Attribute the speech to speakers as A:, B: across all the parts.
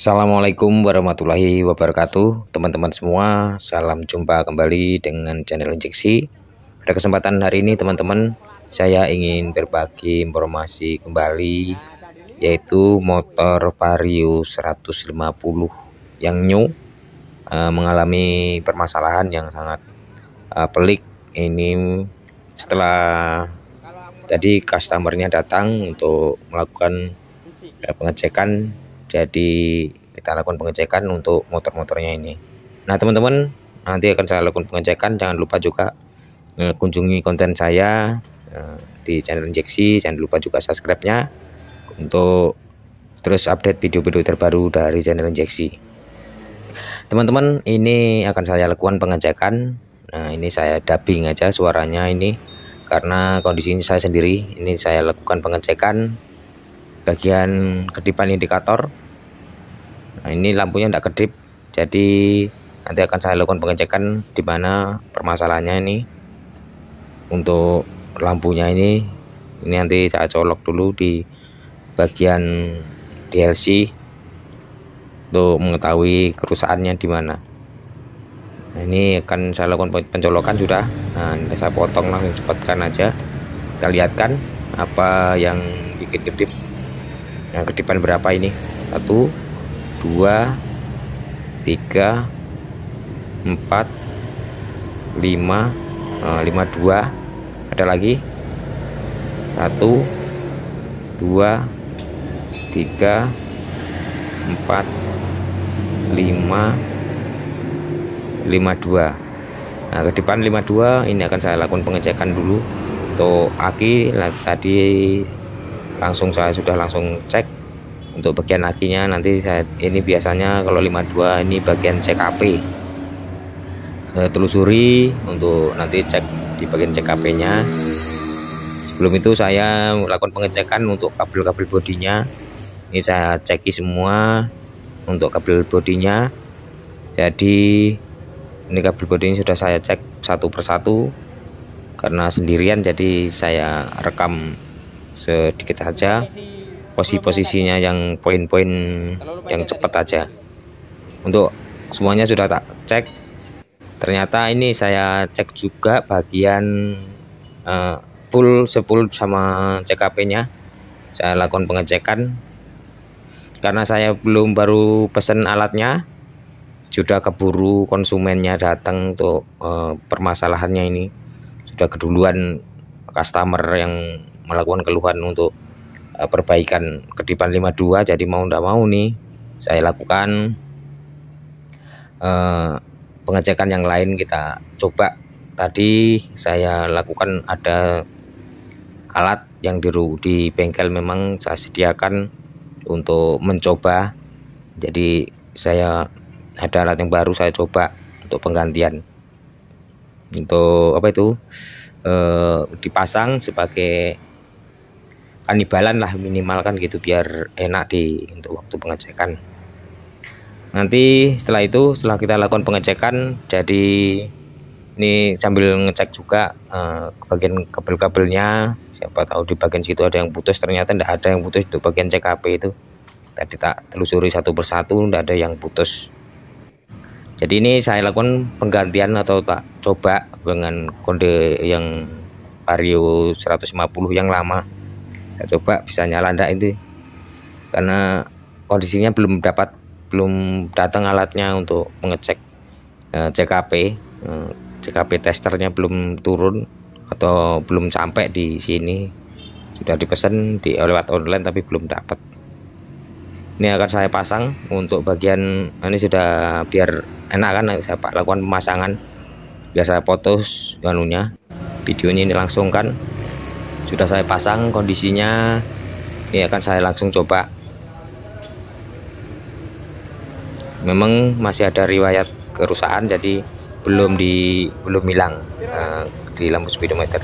A: Assalamualaikum warahmatullahi wabarakatuh Teman-teman semua Salam jumpa kembali dengan channel injeksi Pada kesempatan hari ini teman-teman Saya ingin berbagi informasi kembali Yaitu motor Vario 150 Yang new eh, Mengalami permasalahan yang sangat eh, pelik Ini setelah Tadi customernya datang untuk melakukan eh, pengecekan jadi kita lakukan pengecekan untuk motor-motornya ini nah teman-teman nanti akan saya lakukan pengecekan jangan lupa juga eh, kunjungi konten saya eh, di channel injeksi jangan lupa juga subscribe-nya untuk terus update video-video terbaru dari channel injeksi teman-teman ini akan saya lakukan pengecekan nah ini saya dubbing aja suaranya ini karena kondisi ini saya sendiri ini saya lakukan pengecekan bagian kedipan indikator nah ini lampunya tidak kedip jadi nanti akan saya lakukan pengecekan di mana permasalahannya ini untuk lampunya ini ini nanti saya colok dulu di bagian DLC untuk mengetahui kerusakannya di mana nah, ini akan saya lakukan pencolokan sudah nah ini saya potong langsung cepatkan aja kita lihatkan apa yang bikin kedip yang kedipan berapa ini satu dua tiga empat lima eh, lima dua ada lagi satu dua tiga empat lima lima dua nah ke depan lima dua ini akan saya lakukan pengecekan dulu untuk aki tadi langsung saya sudah langsung cek untuk bagian lakinya nanti saya ini biasanya kalau 52 ini bagian CKP saya eh, telusuri untuk nanti cek di bagian CKP nya sebelum itu saya melakukan pengecekan untuk kabel-kabel bodinya ini saya ceki semua untuk kabel bodinya jadi ini kabel bodinya sudah saya cek satu persatu karena sendirian jadi saya rekam sedikit saja posisi-posisinya yang poin-poin yang cepat aja untuk semuanya sudah tak cek ternyata ini saya cek juga bagian uh, full 10 sama CKP nya saya lakukan pengecekan karena saya belum baru pesen alatnya sudah keburu konsumennya datang untuk uh, permasalahannya ini sudah keduluan customer yang melakukan keluhan untuk uh, perbaikan kedipan 52 jadi mau ndak mau nih saya lakukan uh, pengecekan yang lain kita coba tadi saya lakukan ada alat yang di, di bengkel memang saya sediakan untuk mencoba jadi saya ada alat yang baru saya coba untuk penggantian untuk apa itu e, dipasang sebagai kanibalan lah minimal kan gitu biar enak di untuk waktu pengecekan nanti setelah itu setelah kita lakukan pengecekan jadi ini sambil ngecek juga uh, bagian kabel-kabelnya siapa tahu di bagian situ ada yang putus ternyata tidak ada yang putus untuk bagian CKP itu tadi tak telusuri satu persatu tidak ada yang putus jadi ini saya lakukan penggantian atau tak coba dengan kode yang vario 150 yang lama saya coba bisa nyala ndak ini karena kondisinya belum dapat belum datang alatnya untuk mengecek eh, CKP eh, CKP testernya belum turun atau belum sampai di sini sudah dipesan di lewat online tapi belum dapat ini akan saya pasang untuk bagian ah, ini sudah biar enak kan saya lakukan pemasangan biar potos foto anunya videonya ini langsung kan sudah saya pasang kondisinya ini akan saya langsung coba memang masih ada riwayat kerusakan jadi belum di belum hilang uh, di lampu speedometer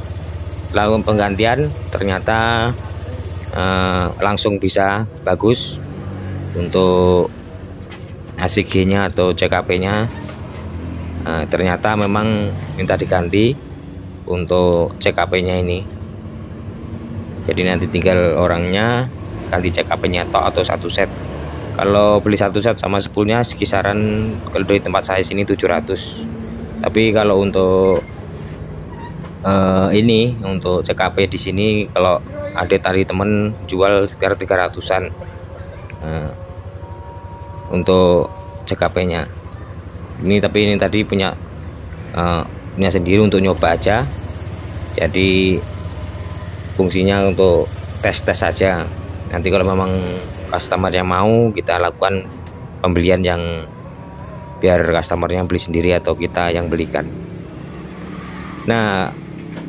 A: lalu penggantian ternyata uh, langsung bisa bagus untuk ACG nya atau CKP nya uh, eh, ternyata memang minta diganti untuk CKP nya ini jadi nanti tinggal orangnya ganti cek HP-nya atau satu set kalau beli satu set sama sepuluhnya sekisaran kalau dari tempat saya sini 700 tapi kalau untuk uh, ini untuk CKP di sini kalau ada tali temen jual sekitar 300an uh, eh, untuk CKP nya ini tapi ini tadi punya uh, punya sendiri untuk nyoba aja jadi fungsinya untuk tes-tes saja nanti kalau memang customer yang mau kita lakukan pembelian yang biar customernya beli sendiri atau kita yang belikan nah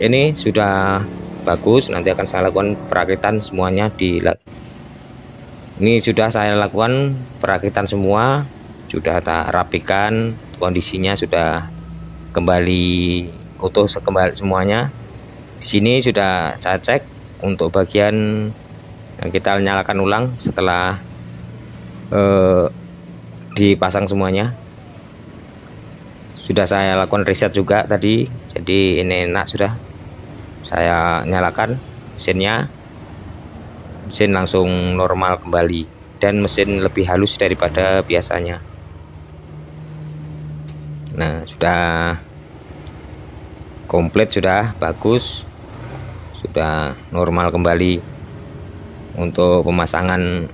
A: ini sudah bagus nanti akan saya lakukan perakitan semuanya di ini sudah saya lakukan perakitan semua sudah tak rapikan kondisinya sudah kembali utuh kembali semuanya di sini sudah saya cek untuk bagian yang kita nyalakan ulang setelah eh, dipasang semuanya. Sudah saya lakukan riset juga tadi, jadi ini enak sudah. Saya nyalakan mesinnya, mesin langsung normal kembali dan mesin lebih halus daripada biasanya. Nah, sudah komplit sudah bagus sudah normal kembali untuk pemasangan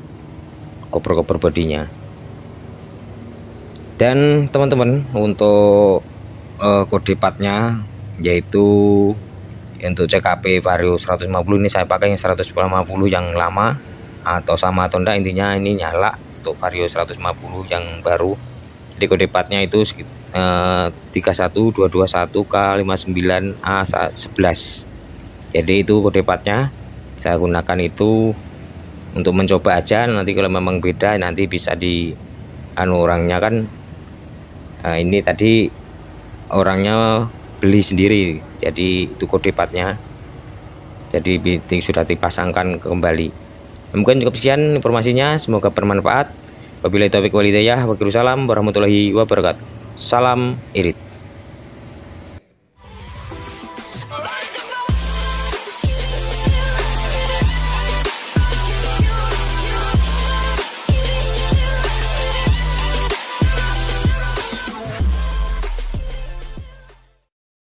A: koper-koper bodinya dan teman-teman untuk uh, kode partnya yaitu untuk CKP Vario 150 ini saya pakai yang 150 yang lama atau sama atau enggak intinya ini nyala untuk Vario 150 yang baru jadi kode partnya itu uh, 31221 K59A11 jadi itu kode partnya saya gunakan itu untuk mencoba aja nanti kalau memang beda nanti bisa di anu orangnya kan nah, ini tadi orangnya beli sendiri jadi itu kode partnya jadi sudah dipasangkan kembali mungkin cukup sekian informasinya semoga bermanfaat wabillahi taufiq walidayah salam warahmatullahi wabarakatuh salam irit